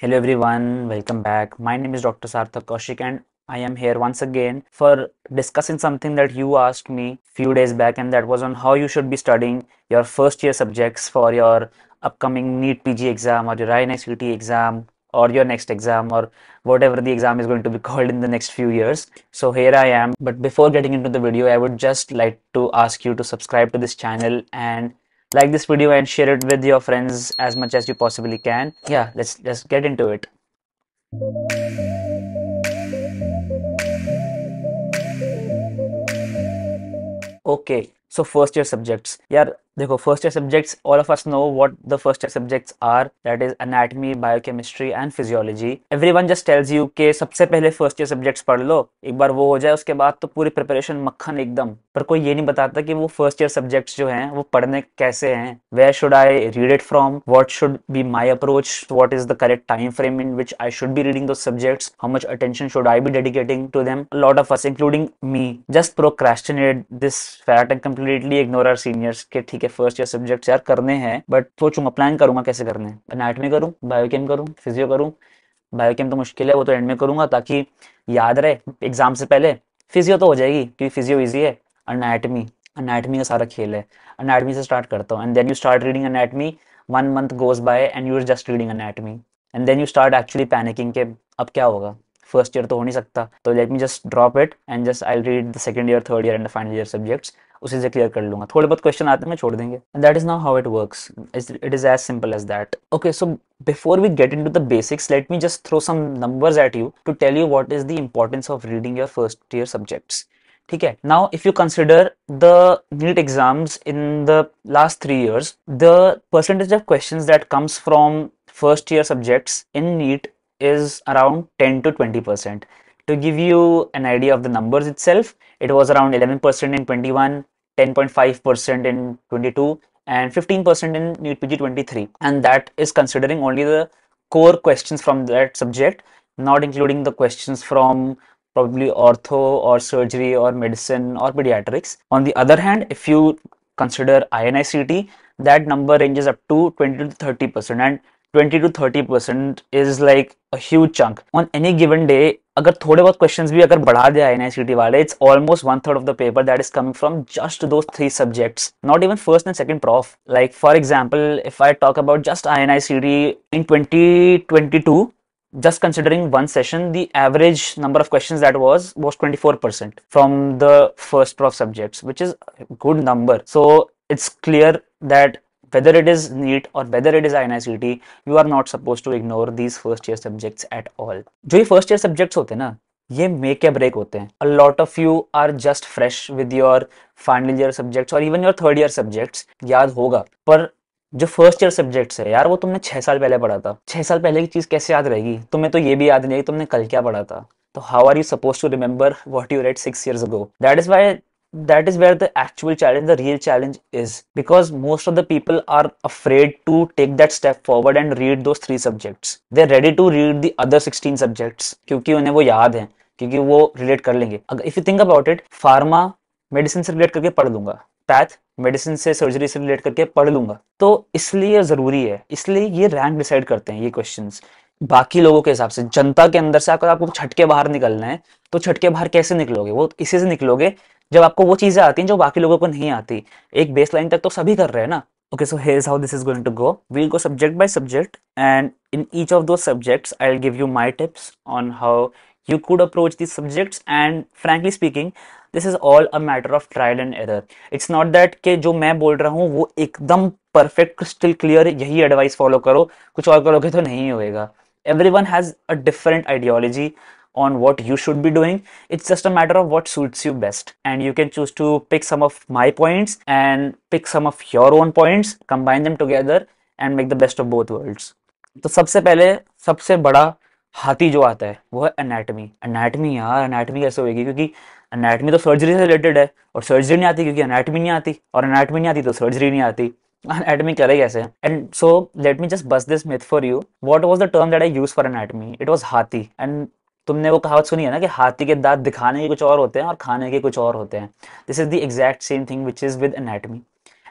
Hello everyone, welcome back. My name is Dr. Sarthak Kaushik and I am here once again for discussing something that you asked me few days back and that was on how you should be studying your first year subjects for your upcoming NEET PG exam or your UT exam or your next exam or whatever the exam is going to be called in the next few years. So here I am. But before getting into the video, I would just like to ask you to subscribe to this channel and like this video and share it with your friends as much as you possibly can yeah let's just get into it okay so first year subjects yeah देखो first year subjects all of us know what the first year subjects are that is anatomy biochemistry and physiology everyone just tells you के सबसे पहले first year subjects पढ़ लो एक बार वो हो जाए उसके बाद तो पूरी प्रिपरेशन मक्खन एकदम पर कोई ये नहीं बताता कि वो फर्स्ट ईयर सब्जेक्ट्स जो हैं वो पढ़ने कैसे हैं where should I read it from what should be my approach what is the correct time frame in which I should be reading those subjects how much attention should I be dedicating to them lot of us including me just procrastinate this fact and completely ignore our seniors के ठीक है के first year subject यार करने हैं but सोचूंगा plan करूंगा कैसे करने नाइट में करूँ बायोकेम करूँ फिजियो करूँ बायोकेम तो मुश्किल है वो तो एंड में करूंगा ताकि याद रहे एग्जाम से पहले फिजियो तो हो जाएगी क्योंकि फिजियो ईजी है अनाटमी अनाटमी का सारा खेल है अनाटमी से स्टार्ट करता हूँ and then you start reading anatomy one month goes by and you are just reading anatomy and then you start actually panicking के अब क्या होगा फर्स्ट ईयर तो हो नहीं सकता तो let me just drop it and just I read the second year third year and final year subjects उसी से क्लियर कर लूंगा थोड़े बहुत क्वेश्चन आते हैं मैं छोड़ देंगे and that is now how it works it is as simple as that okay so before we get into the basics let me just throw some numbers at you to tell you what is the importance of reading your first year subjects ठीक है now if you consider the NEET exams in the last three years the percentage of question that comes from first year subjects in NEET is around 10 to 20 percent to give you an idea of the numbers itself it was around 11 percent in 21 10.5 percent in 22 and 15 percent in PG 23 and that is considering only the core questions from that subject not including the questions from probably ortho or surgery or medicine or pediatrics on the other hand if you consider INICT that number ranges up to 20 to 30 percent and 20 to 30 percent is like a huge chunk on any given day अगर थोड़े बहुत questions भी अगर बढ़ा दिया N वाले it's almost one third of the paper that is coming from just those three subjects. Not even first and second prof. Like for example, if I talk about just about just I in twenty twenty just considering one session the average number of questions that was was 24% from the first prof subjects which is a good number so it's clear that whether it is NEET or whether it is inict you are not supposed to ignore these first year subjects at all. जो ये first year subjects होते हैं ना ये make या break होते हैं a lot of you are just fresh with your final year subjects और even your third year subjects याद होगा पर जो फर्स्ट ईयर सब्जेक्ट्स है यार वो तुमने छह साल पहले पढ़ा था छह साल पहले की चीज़ कैसे याद रहेगी तुम्हें तो ये भी याद नहीं है तुमने कल क्या पढ़ा था तो how are you suppose to remember what you read six years ago that is why that is where the actual challenge the real challenge is because most of the people are afraid to take that step forward and read those three subjects they are ready to read the other 16 subjects kyunki unhe wo yaad है kyunki wo relate kar lenge अगर if you think about it pharma medicine से relate करके पढ़ लूंगा path medicine से surgery से relate करके पढ़ लूंगा तो इसलिए जरूरी है इसलिए ये रैंक डिसाइड करते हैं ये क्वेश्चंस बाकी लोगों के हिसाब से जनता के अंदर से अगर आपको छटके बाहर निकलना है तो छटके बाहर कैसे निकलोगे वो इसी से निकलोगे जब आपको वो चीजें आती हैं जो बाकी लोगों को नहीं आती एक बेस लाइन तक तो सभी कर रहे हैं ना okay so here how this is going to go we go subject by subject and in each of those subjects I give you my tips on how you could approach this subject and frankly speaking this is all a matter of trial and error it's not that के जो मैं बोल रहा हूँ वो एकदम perfect still clear यही advice follow करो कुछ और करोगे तो नहीं होगा everyone has a different ideology on what you should be doing. It's just a matter of what suits you best. And you can choose to pick some of my points and pick some of your own points, combine them together and make the best of both worlds. तो सबसे पहले सबसे बड़ा हाथी जो आता है वो है अनाटमी अनाटमी यार अनाटमी कैसे होगी क्योंकि अनाटमी तो सर्जरी से रिलेटेड है और सर्जरी नहीं आती क्योंकि अनाटमी नहीं आती और अनाटमी नहीं आती तो सर्जरी नहीं आती anatomy करे कैसे and so let me just bust this myth for you what was the term that i used for anatomy it was हाथी and तुमने वो कहावत सुनी है ना कि हाथी के दांत दिखाने के कुछ और होते हैं और खाने के कुछ और होते हैं this is the exact same thing which is with anatomy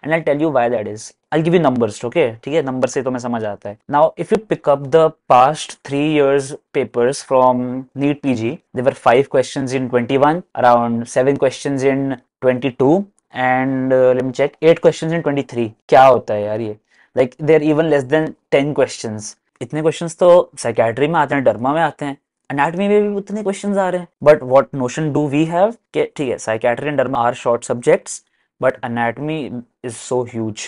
and I tell you why that is I give you number okay ठीक है नंबर से तो मैं समझ आता है now if you pick up the past three years papers from NEET P G there were five question in twenty one around seven question in twenty two and let me check eight question in twenty three क्या होता है यार ये like there even less than ten question इतने question तो psychiatry में आते हैं डरमा में आते हैं एनाटमी में भी उतने क्वेश्चन आ रहे हैं but what notion do we have के ठीक है psychiatry and are short subjects but anatomy is so huge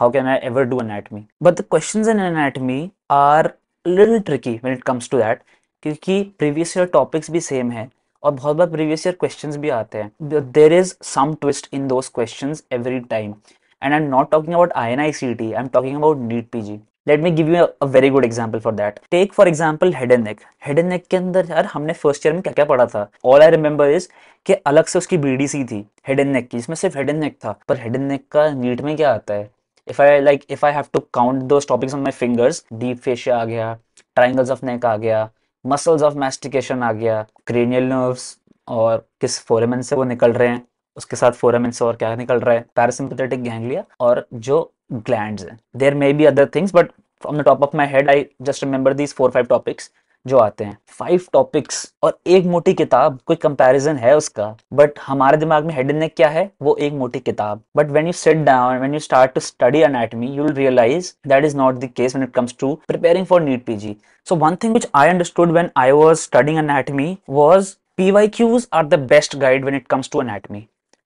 how can I ever do anatomy but question in anatomy are little tricky when it comes to that क्योंकि previous year topics भी same है और बहुत बार previous year question भी आते हैं there is some twist in those question every time and I am not talking about I N I C T I am talking about NEET P G let me give you a very good example for that take for example head and neck head and neck के अंदर यार हमने first year में क्या क्या पढ़ा था all I remember is कि अलग से उसकी बीडीसी थी हेड एंड नेक की इसमें सिर्फ हेड एंड नेक था पर हेड एंड नेक का नीट में क्या आता है if I like if I have to count those topics on my fingers deep fascia आ गया ट्राइंगल्स ऑफ नेक आ गया मसल्स ऑफ मैस्टिकेशन आ गया क्रेनियल नर्व्स और किस फोरेमन से वो निकल रहे हैं उसके साथ फोरम और क्या निकल रहा है पैरासिम्पथेटिक गैंगलिया और जो ग्लैंड है there may be other things but from the top of my head I just remember these four five topics जो आते हैं फाइव टॉपिक्स और एक मोटी किताब कोई कंपैरिजन है उसका बट हमारे दिमाग में हेड ने क्या है वो एक मोटी किताब but when you set down when you start to study anatomy you will realize that is not the case when it comes to preparing for NEET PG so one thing which I understood when I was studying anatomy was PYQs are the best guide when it comes to anatomy.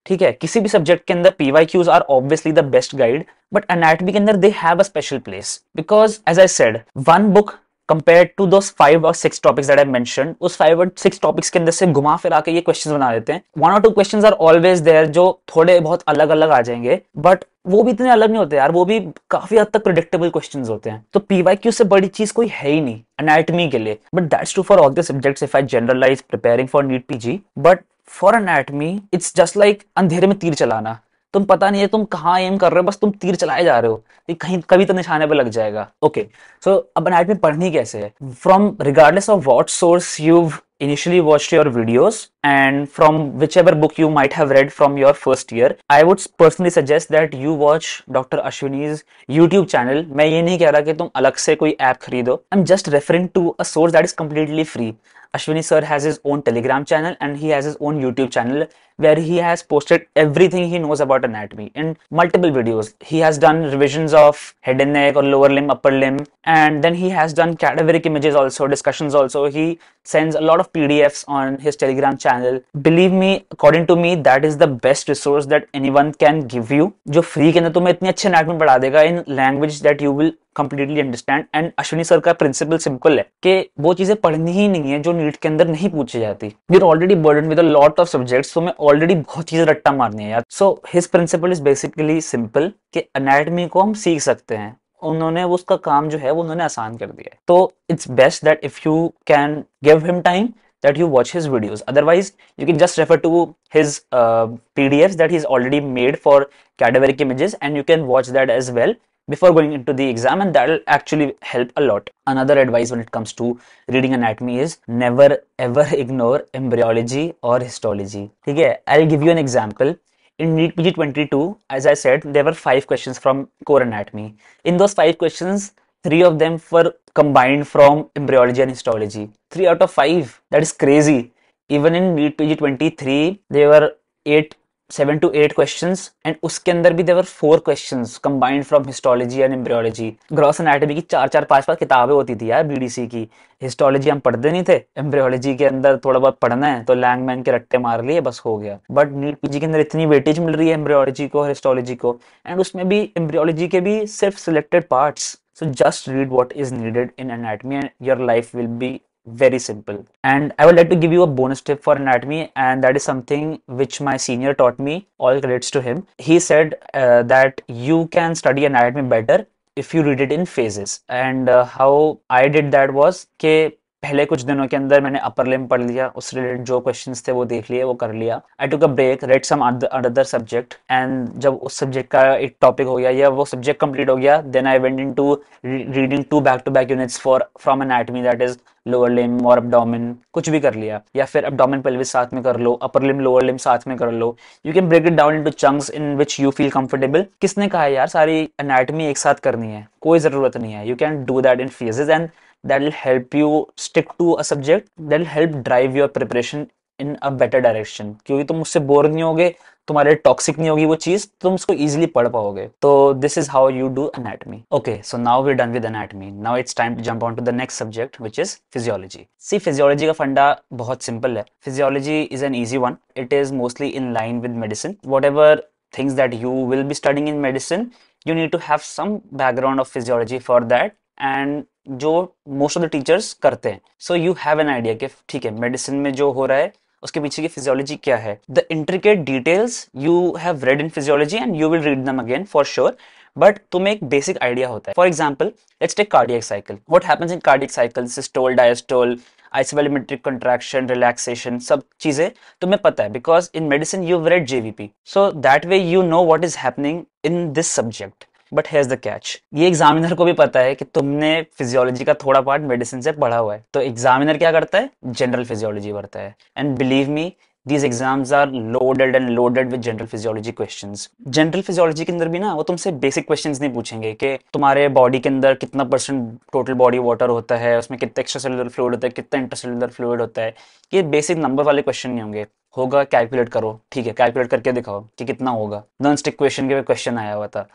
ठीक है किसी भी subject के अंदर P Y Qs are obviously the best guide but anatomy के अंदर they have a special place because as I said one book compare to those five और six topics that I mention उस five और six topics के अंदर से घुमा फिरा के ये क्वेश्चंस बना देते हैं वन और two questions are always there जो थोड़े बहुत अलग अलग आ जाएंगे बट वो भी इतने अलग नहीं होते यार वो भी काफी हद तक प्रिडिक्टेबल क्वेश्चंस होते हैं तो पीवाई क्यू से बड़ी चीज कोई है ही नहीं अनाटमी के लिए but that's too for all the subjects if I generalize preparing for NEET PG but for anatomy it's just like अंधेरे में तीर चलाना तुम पता नहीं है तुम कहाँ एम कर रहे हो बस तुम तीर चलाए जा रहे हो ये कहीं कभी तो निशाने पर लग जाएगा ओके सो अब एनाटमी पढ़नी कैसे है from regardless of what source you initially watch your videos and from whichever book you might have read from your first year I would personally suggest that you watch doctor Ashwini's YouTube channel मैं ये नहीं कह रहा कि तुम अलग से कोई ऐप खरीदो I am just referring to a source that is completely free Ashwini sir has his own Telegram channel and he has his own YouTube channel where he has posted everything he knows about anatomy in multiple videos. He has done revisions of head and neck or lower limb, upper limb, and then he has done cadaveric images also, discussions also. He sends a lot of PDFs on his Telegram channel. Believe me, according to me, that is the best resource that anyone can give you. जो free के अंदर तुम्हें इतनी अच्छे anatomy पढ़ा देगा in language that you will completely understand and Ashwini sir का principle simple है कि वो चीजें पढ़नी ही नहीं है जो नीट के अंदर नहीं पूछी जाती you're already burden with lot of subjects तो मैं ऑलरेडी बहुत चीजें रट्टा मारनी है यार so his principle is basically simple कि अनाटमी को हम सीख सकते हैं उन्होंने उसका काम जो है वो उन्होंने आसान कर दिया तो it's best that if you can give him time that that you watch his videos otherwise you can just refer to his uh, pdfs that is already made for cadaveric images and you can watch that as well before going into the exam and that'll actually help a lot. Another advice when it comes to reading anatomy is never ever ignore embryology or histology. Okay, I'll give you an example. In PG22, as I said, there were five questions from core anatomy. In those five questions, three of them were combined from embryology and histology. Three out of five. That is crazy. Even in PG23, there were eight seven to eight question and उसके अंदर भी there were four question combined from histology and embryology gross anatomy की चार चार पांच पांच किताबें होती थी यार बीडीसी की हिस्टोलॉजी हम पढ़ते नहीं थे एम्ब्रियोलॉजी के अंदर थोड़ा बहुत पढ़ना है तो लैंग मैन के रट्टे मार लिए बस हो गया बट नीट पीजी के अंदर इतनी वेटेज मिल रही है एम्ब्रियोलॉजी को और हिस्टोलॉजी को एंड उसमें भी एम्ब्रियोलॉजी के भी सिर्फ selected parts so just read what is needed in anatomy and your life will be very simple and i would like to give you a bonus tip for anatomy and that is something which my senior taught me all credits to him he said uh, that you can study anatomy better if you read it in phases and uh, how i did that was okay पहले कुछ दिनों के अंदर मैंने अपर लिम पढ़ लिया उस related जो क्वेश्चन थे वो देख लिए वो कर लिया I took a break read some other subject and जब उस सब्जेक्ट का एक टॉपिक हो गया या वो सब्जेक्ट कंप्लीट हो गया then I went into reading two back to back units for from anatomy that is lower limb और अपडोमिन कुछ भी कर लिया या फिर अपडोमिन पेल्विस साथ में कर लो अपर लिम लोअर लिम साथ में कर लो you can break it down to chunks in which you feel comfortable किसने कहा यार सारी एनाटमी एक साथ करनी है कोई जरूरत नहीं है you can do that in phases and that will help you stick to a subject that will help drive your preparation in a better direction क्योंकि तुम उससे बोर नहीं होगे तुम्हारे टॉक्सिक नहीं होगी वो चीज तुम उसको इजीली पढ़ पाओगे तो this is how you do anatomy okay so now we done with anatomy now it's time to jump on to the next subject which is physiology see physiology का फंडा बहुत सिंपल है physiology is an easy one it is mostly in line with medicine whatever things that you will be studying in medicine you need to have some background of physiology for that and जो most of the teachers करते हैं so you have an idea कि ठीक है medicine में जो हो रहा है उसके पीछे की फिजियोलॉजी क्या है the intricate details you have read in physiology and you will read them again for sure but तुम्हें एक बेसिक आइडिया होता है for example let's take cardiac cycle what happens in cardiac cycle systole diastole isovolumetric contraction relaxation सब चीजें तुम्हें पता है because in medicine you read JVP so that way you know what is happening in this subject but here's the catch ये examiner को भी पता है कि तुमने फिजियोलॉजी का थोड़ा पार्ट मेडिसिन से पढ़ा हुआ है तो एग्जामिनर क्या करता है जनरल फिजियोलॉजी पढ़ता है and believe me these exams are loaded and loaded with general physiology question general physiology के अंदर भी ना वो तुमसे बेसिक क्वेश्चन नहीं पूछेंगे कि तुम्हारे बॉडी के अंदर कितना परसेंट टोटल बॉडी वाटर होता है उसमें कितना एक्स्ट्रा सेलुलर फ्लूड होता है कितना इंटर सेलुलर फ्लूड होता है ये बेसिक नंबर वाले क्वेश्चन नहीं होंगे होगा कैलकुलेट करो ठीक है कैलकुलेट करके दिखाओ कि कितना होगा नॉन स्टिक क्वेश्चन के क्वेश्चन आया हुआ था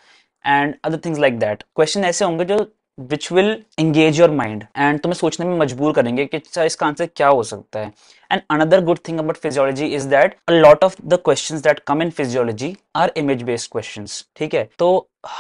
and other things like that question ऐसे होंगे जो which will engage your mind and तुम्हें सोचने में मजबूर करेंगे कि अच्छा, इसका आंसर क्या हो सकता है and another good thing about physiology is that a lot of the question that come in physiology are image based question ठीक है तो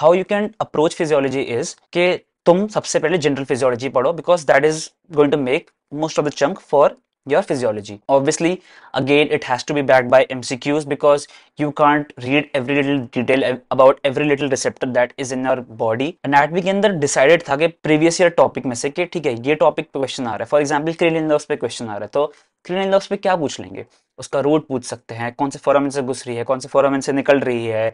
how you can approach physiology is के तुम सबसे पहले जनरल फिजियोलॉजी पढ़ो because that is going to make most of the chunk for your physiology. Obviously, again, it has to be backed by MCQs because you can't read every little detail about every little receptor that is in our body. Anatomy ke andar decided tha ke previous year topic mein se ke theek hai ye topic pe question aa raha hai for example cranial nerves pe question aa raha hai to cranial nerves pe kya पूछ lenge uska root पूछ sakte hain kaun se foramen se घुस रही है कौन से foramen से निकल रही है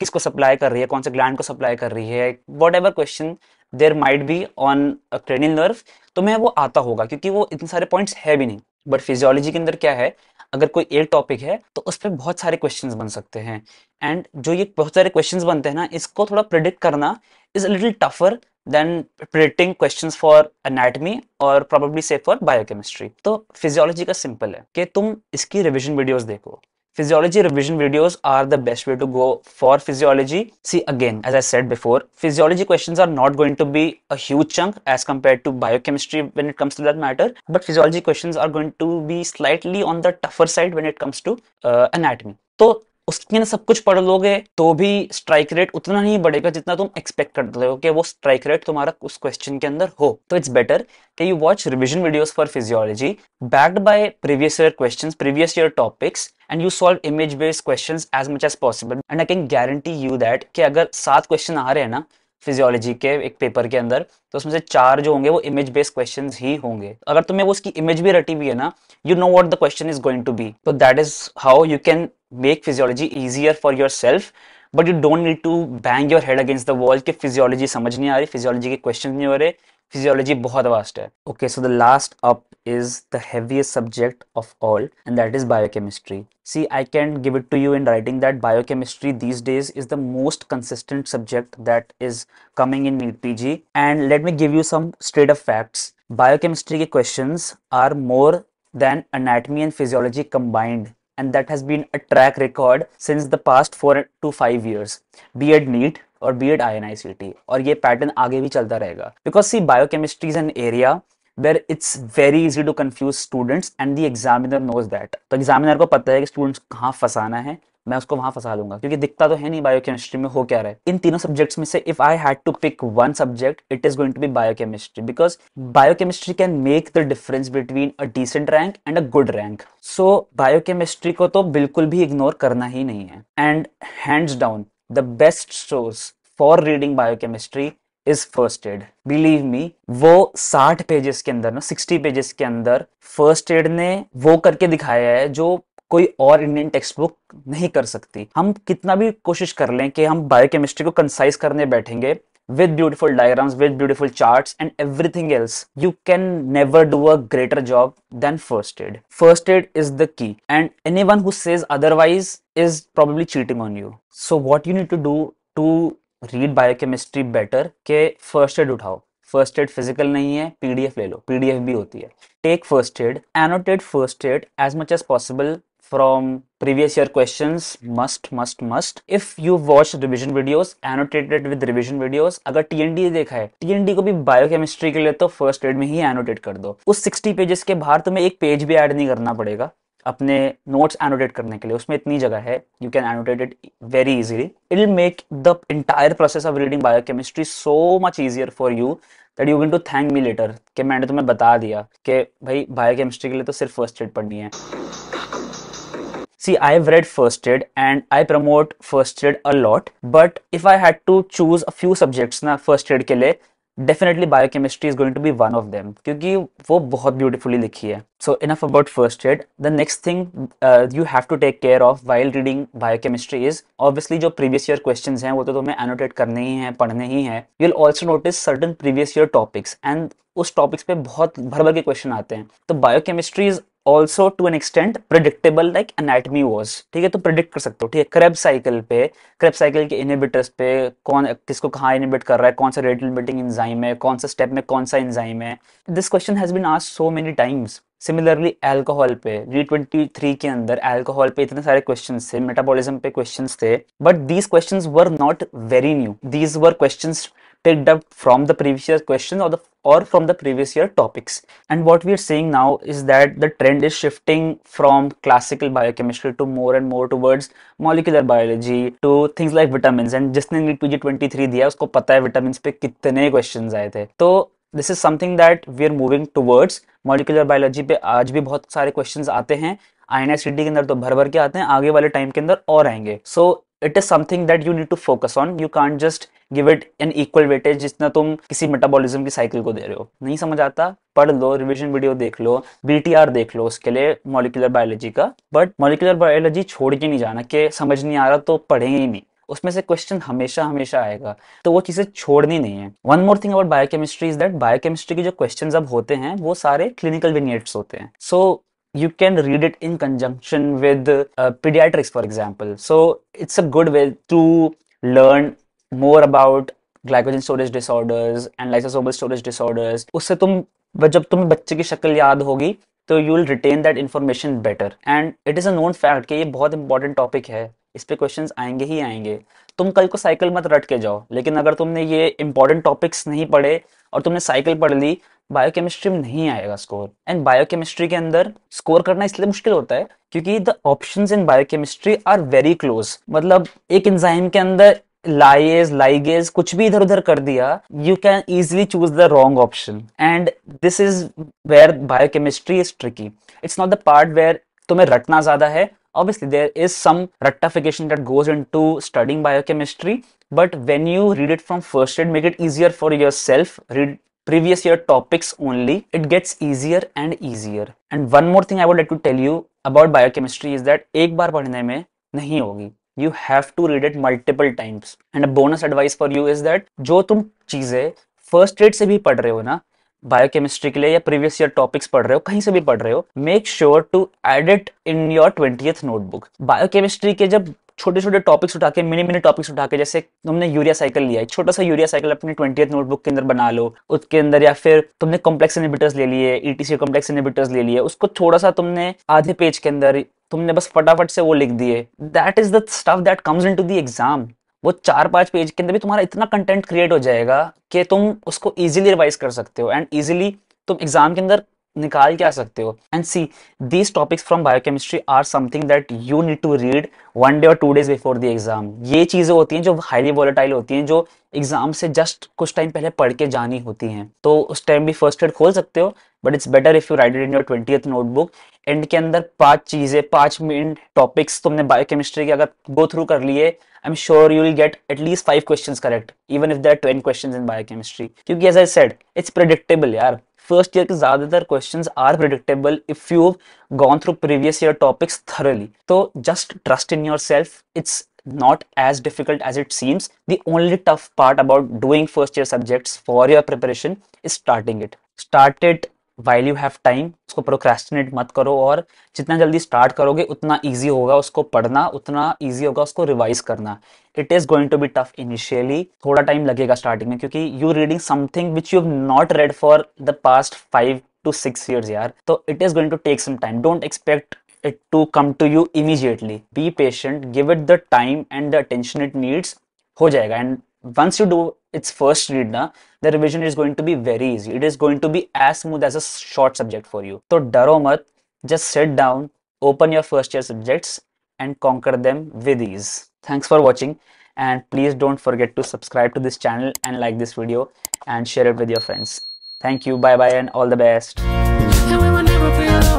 किसको सप्लाई कर रही है कौन से ग्लैंड को सप्लाई कर रही है whatever question there might be on cranial nerve तो मैं वो आता होगा क्योंकि वो इतने सारे पॉइंट्स है भी नहीं बट फिजियोलॉजी के अंदर क्या है अगर कोई एक टॉपिक है तो उस पर बहुत सारे क्वेश्चंस बन सकते हैं एंड जो ये बहुत सारे क्वेश्चंस बनते हैं ना इसको थोड़ा प्रिडिक्ट करना is a little tougher than predicting question for anatomy और प्रोबेबली से फॉर बायोकेमिस्ट्री तो फिजियोलॉजी का सिंपल है कि तुम इसकी रिविजन वीडियोज देखो physiology revision videos are the best way to go for physiology. See again, as I said before, physiology questions are not going to be a huge chunk as compared to biochemistry when it comes to that matter, but physiology questions are going to be slightly on the tougher side when it comes to uh, anatomy. So उसके ना सब कुछ पढ़ लोगे तो भी strike rate उतना नहीं बढ़ेगा जितना तुम एक्सपेक्ट रहे हो कि वो स्ट्राइक रेट तुम्हारा उस क्वेश्चन के अंदर हो तो इट्स बेटर कि you watch revision videos for physiology backed by previous year question previous year topics and you solve image based question as much as possible and I can guarantee you that कि अगर सात question आ रहे हैं ना physiology के एक paper के अंदर तो उसमें से चार जो होंगे वो इमेज बेस्ड क्वेश्चन ही होंगे अगर तुम्हें वो उसकी इमेज भी रटी हुई है ना you know what the question is going to be तो that is how you can make physiology easier for yourself but you don't need to bang your head against the wall कि physiology समझ नहीं आ रही physiology के question नहीं हो रहे physiology बहुत वास्ट है okay so the last up is the heaviest subject of all and that is biochemistry. See, I can give it to you in writing that biochemistry these days is the most consistent subject that is coming in NEET PG and let me give you some straight up facts. Biochemistry questions are more than anatomy and physiology combined and that has been a track record since the past 4 to 5 years be it NEET or be it I N I C T और ये Because see, biochemistry is an area. where it's very easy to confuse students and the examiner knows that तो examiner को पता है कि students कहाँ फंसाना है मैं उसको वहां फंसा लूंगा क्योंकि दिखता तो है नहीं बायोकेमिस्ट्री में हो क्या रहा है इन तीनों सब्जेक्ट्स में से if I had to pick one subject it is going to be biochemistry because biochemistry can make the difference between a decent rank and a good rank so biochemistry को तो बिल्कुल भी इग्नोर करना ही नहीं है and hands down the best source for reading biochemistry is first aid believe me वो साठ पेजेस के अंदर ना सिक्सटी पेजेस के अंदर फर्स्ट एड ने वो करके दिखाया है जो कोई और इंडियन टेक्सट बुक नहीं कर सकती हम कितना भी कोशिश कर लें कि हम बायोकेमिस्ट्री को कंसाइज करने बैठेंगे with beautiful diagrams with beautiful charts and everything else you can never do a greater job than first aid first aid is the key and anyone who says otherwise is probably cheating on you so what you need to do to read biochemistry better के first aid उठाओ first aid physical नहीं है PDF ले लो PDF भी होती है take first aid annotated first aid as much as possible previous year question must must must if you watch revision revision annotated with revision with अगर टी अगर डी देखा है डी को भी बायोकेमिस्ट्री के लिए तो फर्स्ट एड में ही एनोटेट कर दो उस सिक्सटी पेजेस के बाहर तुम्हें एक पेज भी एड नहीं करना पड़ेगा अपने नोट्स एनोटेट करने के लिए उसमें इतनी जगह है you can annotate it very easily it make the entire process of reading biochemistry so much easier for you that you will to thank me later कि मैंने तुम्हें बता दिया कि भाई बायोकेमिस्ट्री के लिए तो सिर्फ फर्स्ट एड पढ़नी है I have read first aid and I promote first aid a lot but if I had to choose a few subjects ना फर्स्ट एड के लिए, definitely biochemistry is going to be one of them क्योंकि वो बहुत beautifully लिखी है so enough about first aid the next thing you have to take care of while reading biochemistry is obviously जो previous year question हैं वो तो तुम्हें एनोटेट करने ही हैं पढ़ने ही हैं you will also notice certain previous year topics and उस टॉपिक्स पे बहुत भर भर के क्वेश्चन आते हैं तो biochemistry is also to an extent predictable like anatomy was ठीक है तो प्रिडिक्ट कर सकते हो ठीक है क्रेब साइकिल पे क्रेब साइकिल के इनिबिटर्स पे कौन किसको कहाँ इनिबिट कर रहा है कौन सा रेट इनिबिटिंग इंजाइम है कौन सा स्टेप में कौन सा इंजाइम है this question has been asked so many times similarly alcohol पे जी ट्वेंटी थ्री के अंदर एल्कोहल पे इतने सारे क्वेश्चन थे मेटाबोलिज्म पे क्वेश्चन थे but these question were not very new these were question picked up from the previous questions or the or from the previous year topics. And what we are seeing now is that the trend is shifting from classical biochemistry to more and more towards molecular biology to things like vitamins. And जिसने NEET PG 23 दिया उसको पता है vitamin पे कितने question आए थे तो this is something that we are moving towards molecular biology पे आज भी बहुत सारे क्वेश्चन आते हैं आई के अंदर तो भर भर के आते हैं आगे वाले टाइम के अंदर और आएंगे so so, it is something that you need to focus on you can't just give it an equal weightage जितना तुम किसी मेटाबॉलिज्म की साइकिल को दे रहे हो नहीं समझ आता पढ़ लो रिविजन वीडियो देख लो बीटीआर देख लो उसके लिए मोलिकुलर बायोलॉजी का बट मोलिकुलर बायोलॉजी छोड़ के नहीं जाना कि समझ नहीं आ रहा तो पढ़ेंगे ही नहीं उसमें से क्वेश्चन हमेशा हमेशा आएगा तो वो चीज़ें छोड़नी नहीं है one more thing about biochemistry is that biochemistry के जो क्वेश्चन अब होते हैं वो सारे क्लिनिकल विनियट्स होते हैं so so, you can read it in conjunction with uh, pediatrics, for example. So it's a good way to learn more about glycogen storage disorders and lysosomal storage disorders उससे तुम जब तुम्हें बच्चे की शक्ल याद होगी तो you will retain that information better and it is a known fact कि ये बहुत इंपॉर्टेंट टॉपिक है इस पर क्वेश्चन आएंगे ही आएंगे तुम कल को साइकिल मत रट के जाओ लेकिन अगर तुमने ये इंपॉर्टेंट टॉपिक्स नहीं पढ़े और तुमने साइकिल पढ़ ली बायोकेमिस्ट्री में नहीं आएगा स्कोर एंड बायोकेमिस्ट्री के अंदर स्कोर करना इसलिए मुश्किल होता है क्योंकि the options in biochemistry are very close मतलब एक इंजाइम के अंदर लाइज लाइगेज कुछ भी इधर उधर कर दिया you can easily choose the wrong option and this is where biochemistry is tricky it's not the part where तुम्हें रटना ज्यादा है obviously there is some rectification that goes into studying biochemistry but when you read it from first read make it easier for yourself read previous year topics only it gets easier and easier and one more thing i would like to tell you about biochemistry is that ek bar padhne mein nahi hogi have to read it multiple times. And a bonus advice for you is that जो तुम चीज़ें first red से भी पढ़ रहे हो ना biochemistry के लिए या प्रीवियस ईयर टॉपिक्स पढ़ रहे हो कहीं से भी पढ़ रहे हो make sure to add it in your twenty notebook biochemistry के जब छोटे छोटे टॉपिक्स उठा के मिनी मिनी टॉपिक्स उठा के जैसे तुमने यूरिया साइकिल लिया है छोटा सा यूरिया साइकिल अपने ट्वेंटी नोटबुक के अंदर बना लो उसके अंदर या फिर तुमने कॉम्प्लेक्स इनिबिटर्स ले लिए ईटीसी कॉम्प्लेक्स इनिबिटर्स ले लिए उसको थोड़ा सा तुमने आधे पेज के अंदर तुमने बस फटाफट से वो लिख दिए that is the stuff that comes in to the exam वो चार पांच पेज के अंदर भी तुम्हारा इतना कंटेंट क्रिएट हो जाएगा कि तुम उसको ईजिली रिवाइज कर सकते हो एंड ईजिली तुम एग्जाम के अंदर निकाल के आ सकते हो and see these topics from biochemistry are something that you need to read one day और two days before the exam ये चीज़ें होती हैं जो हाईली वॉलेटाइल होती हैं जो एग्जाम से जस्ट कुछ टाइम पहले पढ़ के जानी होती हैं तो उस टाइम भी फर्स्ट एड खोल सकते हो but it's better if you write in your twenty notebook and के अंदर पांच चीजें पांच मेन टॉपिक्स तुमने बायोकेमिस्ट्री के अगर गो थ्रू कर लिए I am sure you will get at least five question correct even if there twenty question in biochemistry क्योंकि as I said it's predictable यार फर्स्ट ईयर के ज्यादातर question are predictable if you gone through previous year topics thoroughly तो just trust in yourself it's not as difficult as it seems. The only tough part about doing first year subjects for your preparation is starting it. Start it while you have time उसको procrastinate मत करो और जितना जल्दी start करोगे उतना easy होगा उसको पढ़ना उतना ईजी होगा उसको रिवाइज करना it is going to be tough initially थोड़ा टाइम लगेगा स्टार्टिंग में क्योंकि you reading something which you not read for the past five to six years यार तो it is going to take some time don't expect it to come to you immediately be patient give it the time and the attention it needs हो जाएगा and once you do its first read na the revision is going to be very easy it is going to be as smooth as a short subject for you so daro mat just sit down open your first year subjects and conquer them with ease thanks for watching and please don't forget to subscribe to this channel and like this video and share it with your friends thank you bye bye and all the best